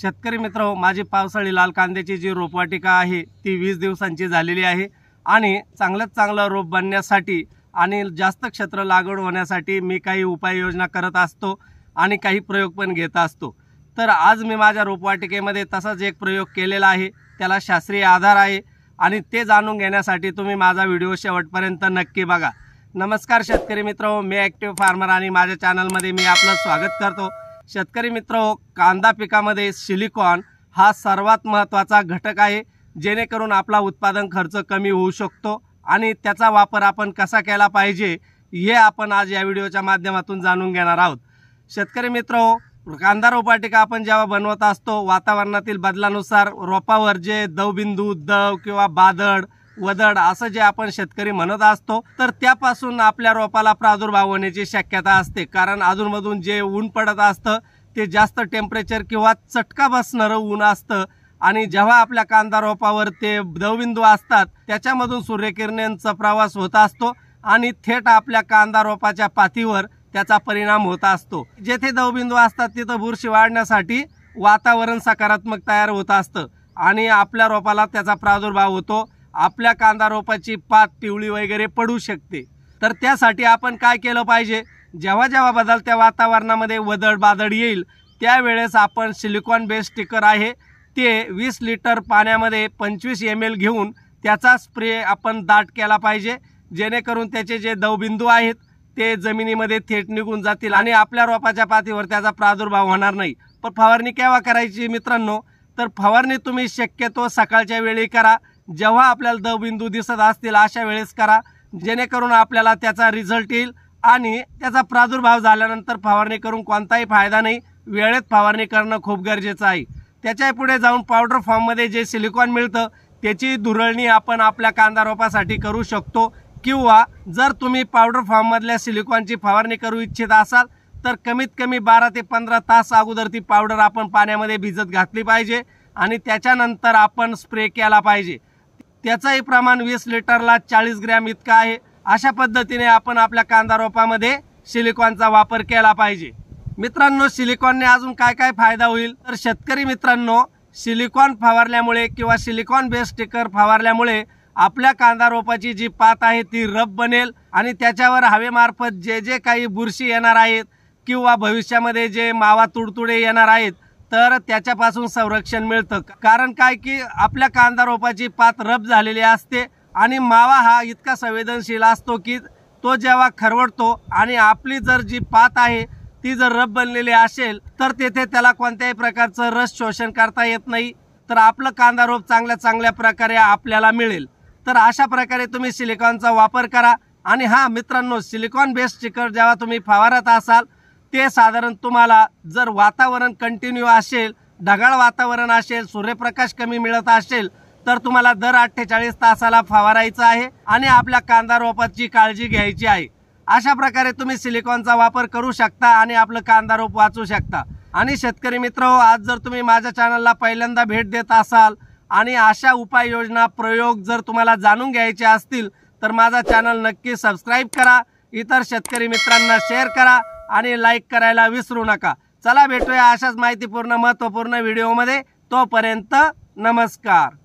शेतकरी मित्र माझी पावसाळी लाल कांद्याची जी रोपवाटिका आहे ती वीस दिवसांची झालेली आहे आणि चांगल्यात चांगलं रोप बनण्यासाठी आणि जास्त क्षेत्र लागवड होण्यासाठी मी काही उपाययोजना करत असतो आणि काही प्रयोग पण घेत असतो तर आज मी माझ्या रोपवाटिकेमध्ये तसाच एक प्रयोग केलेला आहे त्याला शास्त्रीय आधार आहे आणि ते जाणून घेण्यासाठी तुम्ही माझा व्हिडिओ शेवटपर्यंत नक्की बघा नमस्कार शेतकरी मित्र मी ॲक्टिव्ह फार्मर आणि माझ्या चॅनलमध्ये मी आपलं स्वागत करतो शेतकरी मित्र कांदा पिकामध्ये सिलिकॉन हा सर्वात महत्त्वाचा घटक आहे जेणेकरून आपला उत्पादन खर्च कमी होऊ शकतो आणि त्याचा वापर आपण कसा केला पाहिजे हे आपण आज या व्हिडिओच्या माध्यमातून जाणून घेणार आहोत शेतकरी मित्र कांदा रोपाटिका आपण जेव्हा बनवत असतो वातावरणातील बदलानुसार रोपावर जे दवबिंदू दव किंवा बादड वदड असं जे आपण शेतकरी म्हणत असतो तर त्यापासून आपल्या रोपाला प्रादुर्भाव होण्याची शक्यता असते कारण अधूनमधून जे ऊन पडत असतं ते जास्त टेम्परेचर किंवा चटका बसणारं ऊन असतं आणि जेव्हा आपल्या कांदा रोपावर ते दवबिंदू असतात त्याच्यामधून सूर्यकिरणांचा प्रवास होत असतो आणि थेट आपल्या कांदा रोपाच्या पातीवर त्याचा परिणाम होत असतो जेथे दवबिंदू असतात तिथं बुरशी वाढण्यासाठी वातावरण सकारात्मक तयार होत असतं आणि आपल्या रोपाला त्याचा प्रादुर्भाव होतो आपल्या कांदा रोपाची पात पिवळी वगैरे पडू शकते तर त्यासाठी आपण काय केलं पाहिजे जेव्हा जेव्हा बदलत्या वातावरणामध्ये वदळ बादळ येईल त्यावेळेस आपण सिलिकॉन बेस स्टिकर आहे ते वीस लिटर पाण्यामध्ये पंचवीस एम एल घेऊन त्याचा स्प्रे आपण दाट केला पाहिजे जेणेकरून त्याचे जे दवबिंदू आहेत ते जमिनीमध्ये थेट निघून जातील आणि आपल्या रोपाच्या पातीवर त्याचा प्रादुर्भाव होणार नाही पण फवारणी केव्हा करायची मित्रांनो तर फवारणी तुम्ही शक्यतो सकाळच्या वेळी करा जेव्हा आपल्याला द बिंदू दिसत असतील अशा वेळेस करा जेणेकरून आपल्याला त्याचा रिझल्ट येईल आणि त्याचा प्रादुर्भाव झाल्यानंतर फवारणी करून कोणताही फायदा नाही वेळेत फवारणी करणं खूप गरजेचं आहे त्याच्या पुढे जाऊन पावडर फॉर्ममध्ये जे सिलिकॉन मिळतं त्याची धुरळणी आपण आपल्या कांदा रोपासाठी करू शकतो किंवा जर तुम्ही पावडर फॉर्ममधल्या सिलिकॉनची फवारणी करू इच्छित असाल तर कमीत कमी बारा ते पंधरा तास अगोदर ती पावडर आपण पाण्यामध्ये भिजत घातली पाहिजे आणि त्याच्यानंतर आपण स्प्रे केला पाहिजे त्याचंही प्रमाण वीस लिटरला चाळीस ग्रॅम इतका आहे अशा पद्धतीने आपण आपल्या कांदा रोपामध्ये सिलिकॉनचा वापर केला पाहिजे मित्रांनो सिलिकॉनने अजून काय काय फायदा होईल तर शेतकरी मित्रांनो सिलिकॉन फवारल्यामुळे किंवा सिलिकॉन बेस स्टिकर फवारल्यामुळे आपल्या कांदा रोपाची जी पात आहे ती रब बनेल आणि त्याच्यावर हवेमार्फत जे जे काही बुरशी येणार आहेत किंवा भविष्यामध्ये जे मावा तुडतुडे येणार आहेत तर त्याच्यापासून संरक्षण मिळतं कारण काय की आपल्या कांदा रोपाची पात रब झालेली असते आणि मावा हा इतका संवेदनशील असतो की तो जेव्हा खरवडतो आणि आपली जर जी पात आहे ती जर रब बनलेली असेल तर तेथे त्याला कोणत्याही प्रकारचं रस शोषण करता येत नाही तर आपलं कांदा रोप चांगल्या चांगल्या प्रकारे आपल्याला मिळेल तर अशा प्रकारे तुम्ही सिलिकॉनचा वापर करा आणि हा मित्रांनो सिलिकॉन बेस्ड चिकर जेव्हा तुम्ही फवारत असाल ते साधारण तुम्हाला जर वातावरण कंटिन्यू असेल ढगाळ वातावरण असेल सूर्यप्रकाश कमी मिळत असेल तर तुम्हाला दर अठ्ठेचाळीस तासाला फवारायचं आहे आणि आपल्या कांदा रोपाची काळजी घ्यायची आहे अशा प्रकारे तुम्ही सिलिकॉनचा वापर करू शकता आणि आपलं कांदा रोप वाचू शकता आणि शेतकरी मित्र हो, आज जर तुम्ही माझ्या चॅनलला पहिल्यांदा भेट देत असाल आणि अशा उपाययोजना प्रयोग जर तुम्हाला जाणून घ्यायचे असतील तर माझा चॅनल नक्की सबस्क्राईब करा इतर शेतकरी मित्रांना शेअर करा आणि लाईक करायला विसरू नका चला भेटूया अशाच माहितीपूर्ण महत्त्वपूर्ण व्हिडिओमध्ये तोपर्यंत नमस्कार